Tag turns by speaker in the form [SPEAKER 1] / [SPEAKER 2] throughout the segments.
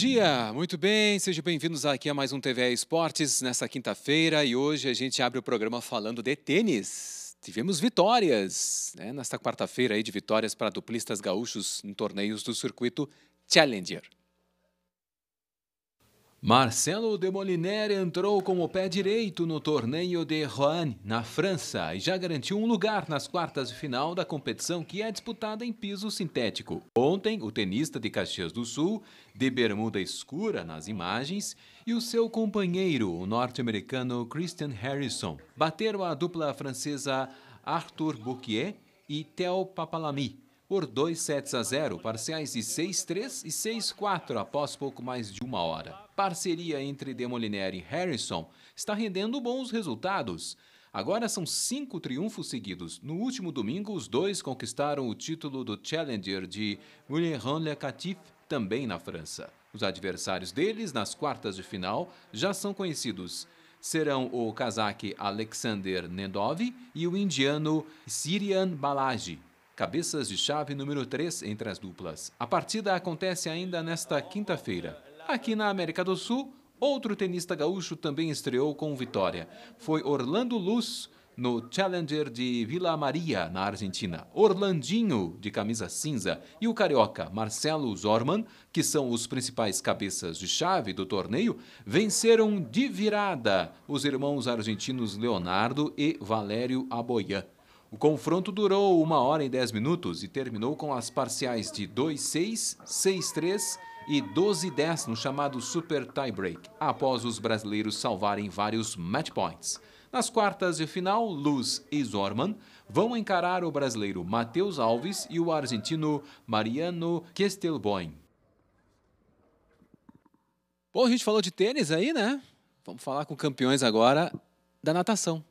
[SPEAKER 1] dia! Muito bem, sejam bem-vindos aqui a mais um TVE Esportes nessa quinta-feira e hoje a gente abre o programa falando de tênis. Tivemos vitórias né, nesta quarta-feira aí de vitórias para duplistas gaúchos em torneios do circuito Challenger. Marcelo Demoliner entrou com o pé direito no torneio de Roanne, na França, e já garantiu um lugar nas quartas de final da competição que é disputada em piso sintético. Ontem, o tenista de Caxias do Sul, de bermuda escura nas imagens, e o seu companheiro, o norte-americano Christian Harrison, bateram a dupla francesa Arthur Bouquier e Theo Papalami por 2 sets a 0, parciais de 6-3 e 6-4 após pouco mais de uma hora parceria entre Demoliner e Harrison está rendendo bons resultados. Agora são cinco triunfos seguidos. No último domingo, os dois conquistaram o título do Challenger de William-Le Catif, também na França. Os adversários deles, nas quartas de final, já são conhecidos. Serão o cazaque Alexander Nedov e o indiano Sirian Balaji, cabeças de chave número 3 entre as duplas. A partida acontece ainda nesta quinta-feira. Aqui na América do Sul, outro tenista gaúcho também estreou com vitória. Foi Orlando Luz no Challenger de Vila Maria, na Argentina. Orlandinho, de camisa cinza, e o carioca Marcelo Zorman, que são os principais cabeças de chave do torneio, venceram de virada os irmãos argentinos Leonardo e Valério Aboian. O confronto durou uma hora e dez minutos e terminou com as parciais de 2-6, 6-3 e 12-10 no chamado Super Tiebreak, após os brasileiros salvarem vários match points. Nas quartas de final, Luz e Zorman vão encarar o brasileiro Matheus Alves e o argentino Mariano Kestelboim. Bom, a gente falou de tênis aí, né? Vamos falar com campeões agora da natação.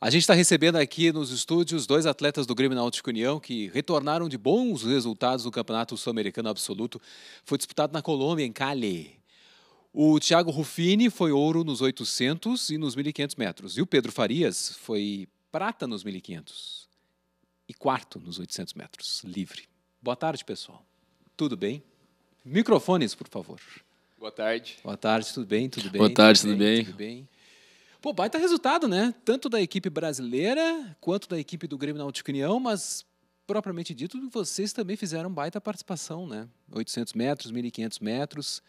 [SPEAKER 1] A gente está recebendo aqui nos estúdios dois atletas do Grêmio Náutico União que retornaram de bons resultados no Campeonato Sul-Americano Absoluto. Foi disputado na Colômbia, em Cali. O Thiago Ruffini foi ouro nos 800 e nos 1.500 metros. E o Pedro Farias foi prata nos 1.500 e quarto nos 800 metros, livre. Boa tarde, pessoal. Tudo bem? Microfones, por favor. Boa tarde. Boa tarde, tudo bem? Tudo bem? Boa tarde, tudo, tudo bem, bem? Tudo bem. Pô, baita resultado, né? Tanto da equipe brasileira quanto da equipe do Grêmio Náutico União, mas propriamente dito, vocês também fizeram baita participação, né? 800 metros, 1.500 metros.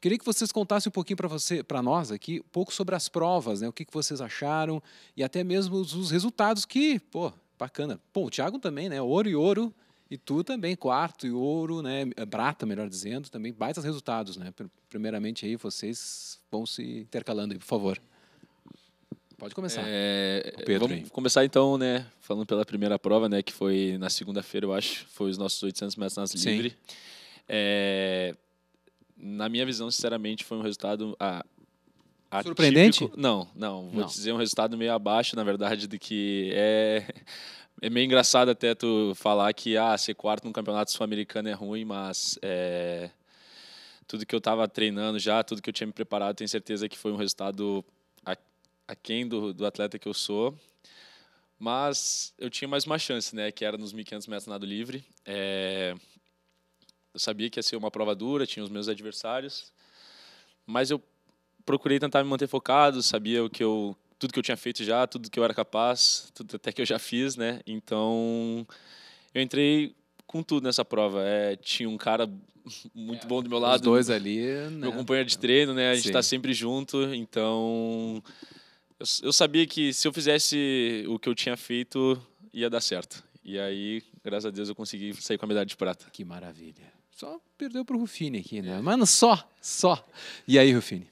[SPEAKER 1] Queria que vocês contassem um pouquinho para você, para nós aqui, um pouco sobre as provas, né? O que, que vocês acharam e até mesmo os, os resultados que, pô, bacana. Pô, o Thiago também, né? Ouro e ouro. E tu também, quarto e ouro, né? Prata, melhor dizendo, também baitas resultados, né? Primeiramente aí, vocês
[SPEAKER 2] vão se intercalando aí, por favor. Pode começar. É, Pedro, vamos hein? começar então, né? Falando pela primeira prova, né? Que foi na segunda-feira, eu acho. Foi os nossos 800 metros nas livre. É, na minha visão, sinceramente, foi um resultado a. atípico. Surpreendente? Não, não. Vou não. dizer um resultado meio abaixo, na verdade, do que é... É meio engraçado até tu falar que ah, ser quarto no campeonato sul-americano é ruim, mas é, tudo que eu estava treinando já, tudo que eu tinha me preparado, tenho certeza que foi um resultado aquém do, do atleta que eu sou, mas eu tinha mais uma chance, né? Que era nos 1.500 metros nado livre. É... Eu sabia que ia ser uma prova dura, tinha os meus adversários, mas eu procurei tentar me manter focado, sabia o que eu, tudo que eu tinha feito já, tudo que eu era capaz, tudo até que eu já fiz, né? Então eu entrei com tudo nessa prova. É, tinha um cara muito é, bom do meu lado. Os dois ali. Meu né? companheiro de treino, né? A gente está sempre junto, então eu, eu sabia que se eu fizesse o que eu tinha feito, ia dar certo. E aí, graças a Deus, eu consegui sair com a medalha de prata. Que maravilha. Só
[SPEAKER 1] perdeu para o Rufini aqui, né? Mano, só, só. E aí, Rufini?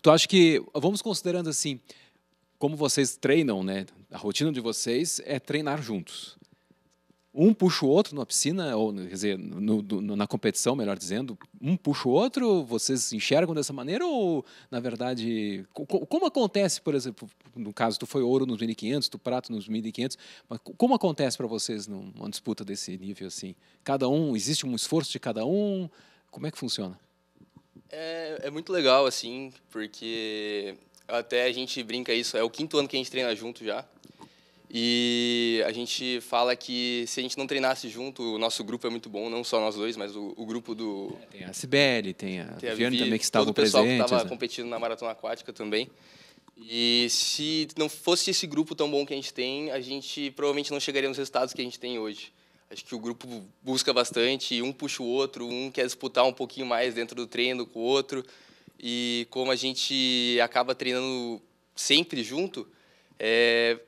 [SPEAKER 1] Tu acha que, vamos considerando assim, como vocês treinam, né? A rotina de vocês é treinar juntos um puxa o outro na piscina, ou quer dizer, no, no, na competição, melhor dizendo, um puxa o outro, vocês enxergam dessa maneira ou, na verdade, co como acontece, por exemplo, no caso, tu foi ouro nos 1.500, tu prato nos 1.500, mas como acontece para vocês numa disputa desse nível assim? Cada um, existe um esforço de cada um? Como é que funciona?
[SPEAKER 3] É, é muito legal, assim, porque até a gente brinca isso, é o quinto ano que a gente treina junto já, e a gente fala que se a gente não treinasse junto, o nosso grupo é muito bom, não só nós dois, mas o, o grupo do. É, tem a
[SPEAKER 1] Sibeli, tem a, tem a Viviane também que estava presente. Todo o pessoal que estava né?
[SPEAKER 3] competindo na maratona aquática também. E se não fosse esse grupo tão bom que a gente tem, a gente provavelmente não chegaria nos resultados que a gente tem hoje. Acho que o grupo busca bastante, um puxa o outro, um quer disputar um pouquinho mais dentro do treino com o outro. E como a gente acaba treinando sempre junto, é,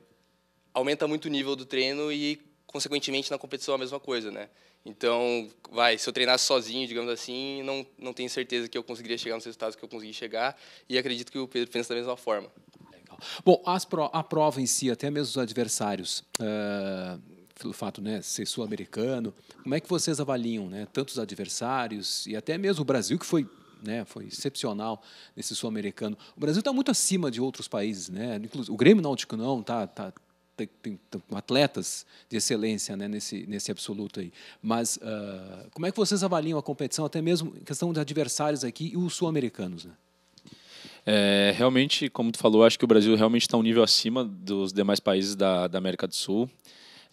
[SPEAKER 3] aumenta muito o nível do treino e, consequentemente, na competição a mesma coisa, né? Então, vai, se eu treinasse sozinho, digamos assim, não, não tenho certeza que eu conseguiria chegar nos resultados que eu consegui chegar e acredito que o Pedro pensa da mesma forma.
[SPEAKER 1] Legal. Bom, pro, a prova em si, até mesmo os adversários, uh, pelo fato né, ser sul-americano, como é que vocês avaliam, né? Tantos adversários e até mesmo o Brasil, que foi né, foi excepcional nesse sul-americano. O Brasil está muito acima de outros países, né? Inclusive, o Grêmio Náutico não tá, tá tem, atletas de excelência né, nesse, nesse absoluto aí. Mas uh, como é que vocês avaliam a competição, até mesmo em questão de adversários aqui e os sul-americanos? Né?
[SPEAKER 2] É, realmente, como tu falou, acho que o Brasil realmente está um nível acima dos demais países da, da América do Sul.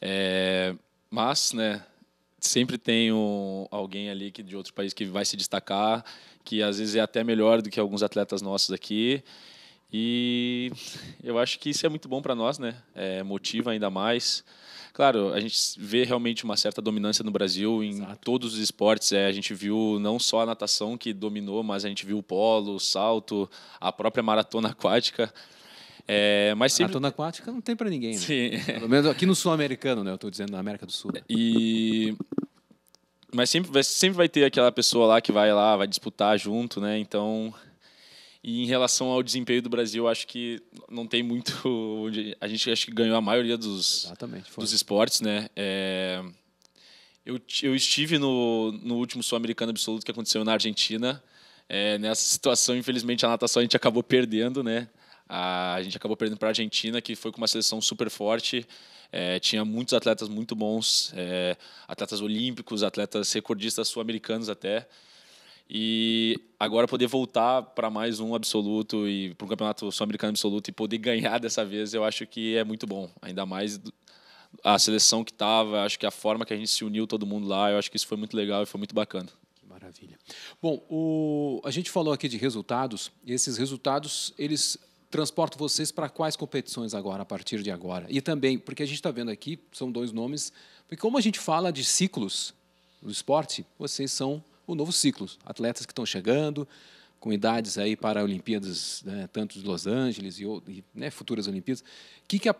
[SPEAKER 2] É, mas, né, sempre tem um, alguém ali que, de outro país que vai se destacar, que às vezes é até melhor do que alguns atletas nossos aqui. E eu acho que isso é muito bom para nós, né? É, motiva ainda mais. Claro, a gente vê realmente uma certa dominância no Brasil em Exato. todos os esportes. É, a gente viu não só a natação que dominou, mas a gente viu o polo, o salto, a própria maratona aquática. É, mas sempre... Maratona
[SPEAKER 1] aquática não tem para ninguém. Né?
[SPEAKER 2] Sim. Pelo menos aqui no sul-americano, né? Eu estou dizendo na América do Sul. Né? E mas sempre vai, sempre vai ter aquela pessoa lá que vai lá, vai disputar junto, né? Então e em relação ao desempenho do Brasil, acho que não tem muito. A gente acho que ganhou a maioria dos, dos esportes, né? É, eu, eu estive no, no último Sul-Americano Absoluto que aconteceu na Argentina. É, nessa situação, infelizmente, a natação a gente acabou perdendo, né? A, a gente acabou perdendo para a Argentina, que foi com uma seleção super forte. É, tinha muitos atletas muito bons, é, atletas olímpicos, atletas recordistas sul-americanos até. E agora poder voltar para mais um absoluto e para um campeonato sul-americano absoluto e poder ganhar dessa vez, eu acho que é muito bom. Ainda mais a seleção que estava, acho que a forma que a gente se uniu todo mundo lá, eu acho que isso foi muito legal e foi muito bacana. Que maravilha.
[SPEAKER 1] Bom, o, a gente falou aqui de resultados. E esses resultados, eles transportam vocês para quais competições agora, a partir de agora? E também, porque a gente está vendo aqui, são dois nomes, porque como a gente fala de ciclos do esporte, vocês são o novo ciclo. Atletas que estão chegando, com idades aí para Olimpíadas, né, tanto de Los Angeles e, e né, futuras Olimpíadas. Que que a,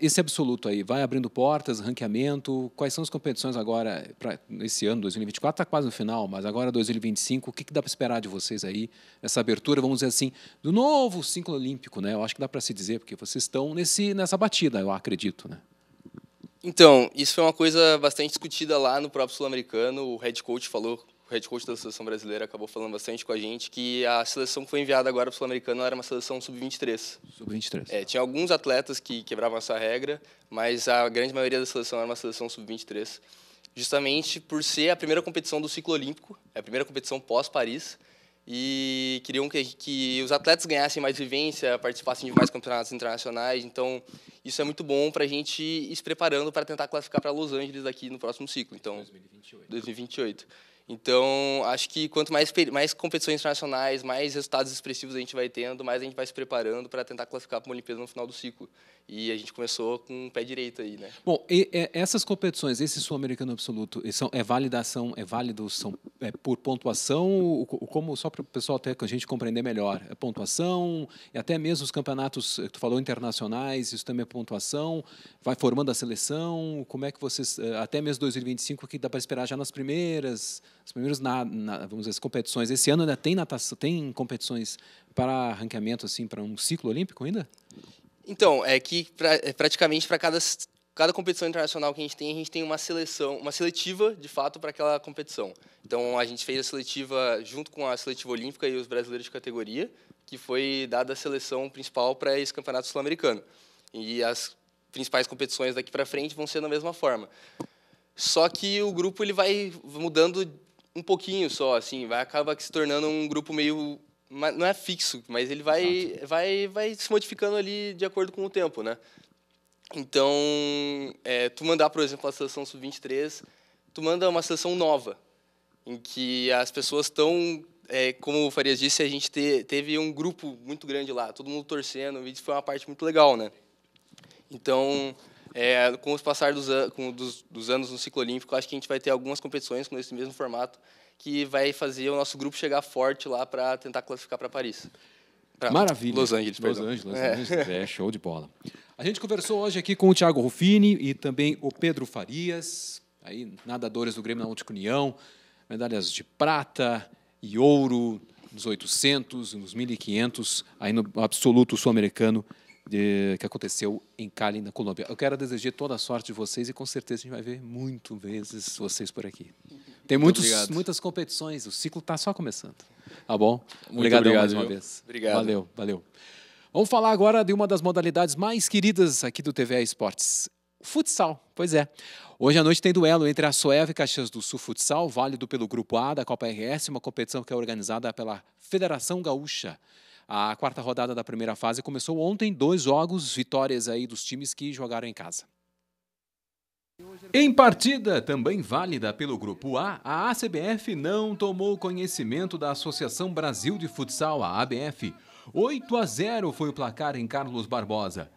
[SPEAKER 1] esse absoluto aí vai abrindo portas, ranqueamento. Quais são as competições agora para esse ano 2024? Está quase no final, mas agora 2025. O que, que dá para esperar de vocês aí essa abertura, vamos dizer assim, do novo ciclo olímpico, né? Eu acho que dá para se dizer porque vocês estão nesse nessa batida, eu acredito, né?
[SPEAKER 3] Então, isso foi uma coisa bastante discutida lá no próprio Sul-Americano. O head coach falou, o head coach da seleção brasileira acabou falando bastante com a gente que a seleção que foi enviada agora para o Sul-Americano era uma seleção sub-23. Sub-23. É, tinha alguns atletas que quebravam essa regra, mas a grande maioria da seleção era uma seleção sub-23. Justamente por ser a primeira competição do ciclo olímpico, é a primeira competição pós-Paris e queriam que, que os atletas ganhassem mais vivência, participassem de mais campeonatos internacionais. Então, isso é muito bom para a gente ir se preparando para tentar classificar para Los Angeles aqui no próximo ciclo. Então, 2028. 2028. Então, acho que quanto mais, mais competições internacionais, mais resultados expressivos a gente vai tendo, mais a gente vai se preparando para tentar classificar para uma Olimpíada no final do ciclo. E a gente começou com o pé direito aí, né?
[SPEAKER 1] Bom, e, e, essas competições, esse Sul-Americano Absoluto, são, é validação, é válido são, é por pontuação, como só para o pessoal até a gente compreender melhor, é pontuação, e até mesmo os campeonatos que eh, tu falou internacionais, isso também é pontuação, vai formando a seleção, como é que vocês, eh, até mesmo 2025, que dá para esperar já nas primeiras, as primeiras na, na, vamos dizer, competições. Esse ano ainda tem natação, tem competições para ranqueamento assim para um ciclo olímpico ainda?
[SPEAKER 3] Então é que pra, é praticamente para cada cada competição internacional que a gente tem, a gente tem uma seleção, uma seletiva, de fato, para aquela competição. Então, a gente fez a seletiva junto com a seletiva olímpica e os brasileiros de categoria, que foi dada a seleção principal para esse campeonato sul-americano. E as principais competições daqui para frente vão ser da mesma forma. Só que o grupo ele vai mudando um pouquinho só, assim, vai acaba se tornando um grupo meio não é fixo, mas ele vai Exato. vai vai se modificando ali de acordo com o tempo, né? Então, é, tu mandar, por exemplo, a seleção sub-23, tu manda uma seleção nova, em que as pessoas estão, é, como o Farias disse, a gente te, teve um grupo muito grande lá, todo mundo torcendo, e isso foi uma parte muito legal, né? Então, é, com os passar dos, an com dos, dos, anos no ciclo olímpico, acho que a gente vai ter algumas competições com esse mesmo formato que vai fazer o nosso grupo chegar forte lá para tentar classificar para Paris. Pra Maravilha. Los Angeles, Los perdão. Angeles, é. Los
[SPEAKER 1] Angeles. É, show de bola. A gente conversou hoje aqui com o Thiago Ruffini e também o Pedro Farias, aí nadadores do Grêmio Última União, medalhas de prata e ouro nos 800, nos 1500, aí no absoluto sul-americano é, que aconteceu em Cali, na Colômbia. Eu quero desejar toda a sorte de vocês e com certeza a gente vai ver muito vezes vocês por aqui. Tem muitos, muitas competições, o ciclo está só começando. Tá bom? Muito obrigado mais uma vez. Obrigado. Valeu, valeu. Vamos falar agora de uma das modalidades mais queridas aqui do TVA Esportes, futsal. Pois é. Hoje à noite tem duelo entre a Soeva e Caxias do Sul Futsal, válido pelo Grupo A da Copa RS, uma competição que é organizada pela Federação Gaúcha. A quarta rodada da primeira fase começou ontem, dois jogos, vitórias aí dos times que jogaram em casa. Em partida, também válida pelo Grupo A, a ACBF não tomou conhecimento da Associação Brasil de Futsal, a ABF. 8 a 0 foi o placar em Carlos Barbosa.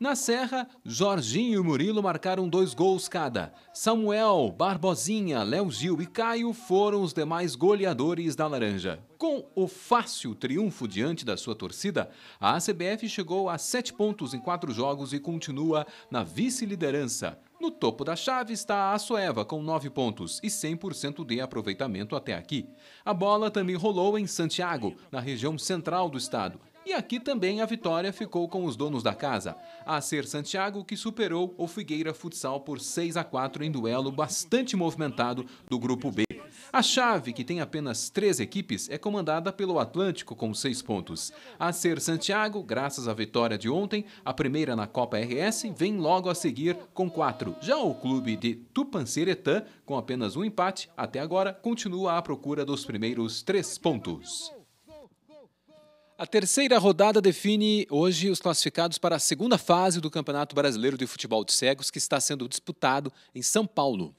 [SPEAKER 1] Na Serra, Jorginho e Murilo marcaram dois gols cada. Samuel, Barbosinha, Léo Gil e Caio foram os demais goleadores da Laranja. Com o fácil triunfo diante da sua torcida, a CBF chegou a sete pontos em quatro jogos e continua na vice-liderança. No topo da chave está a Soeva com nove pontos e 100% de aproveitamento até aqui. A bola também rolou em Santiago, na região central do estado, e aqui também a vitória ficou com os donos da casa. A Ser Santiago, que superou o Figueira Futsal por 6 a 4 em duelo bastante movimentado do Grupo B. A chave, que tem apenas três equipes, é comandada pelo Atlântico com seis pontos. A Ser Santiago, graças à vitória de ontem, a primeira na Copa RS, vem logo a seguir com quatro. Já o clube de Tupanceretã, com apenas um empate, até agora continua à procura dos primeiros três pontos. A terceira rodada define hoje os classificados para a segunda fase do Campeonato Brasileiro de Futebol de Cegos, que está sendo disputado em São Paulo.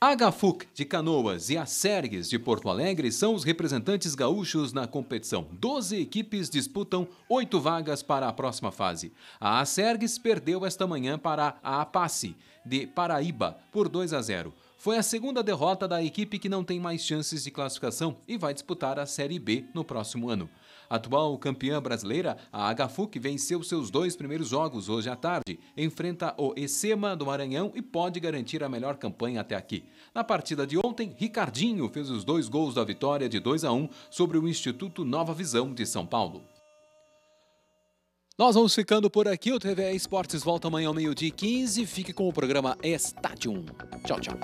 [SPEAKER 1] A Gafuc de Canoas e a Sergues de Porto Alegre são os representantes gaúchos na competição. Doze equipes disputam oito vagas para a próxima fase. A Sergues perdeu esta manhã para a Apace de Paraíba por 2 a 0. Foi a segunda derrota da equipe que não tem mais chances de classificação e vai disputar a Série B no próximo ano. atual campeã brasileira, a HFU, que venceu seus dois primeiros jogos hoje à tarde, enfrenta o Ecema do Maranhão e pode garantir a melhor campanha até aqui. Na partida de ontem, Ricardinho fez os dois gols da vitória de 2 a 1 sobre o Instituto Nova Visão de São Paulo. Nós vamos ficando por aqui. O TV Esportes volta amanhã ao meio-dia e 15. Fique com o programa Estádio. Tchau, tchau.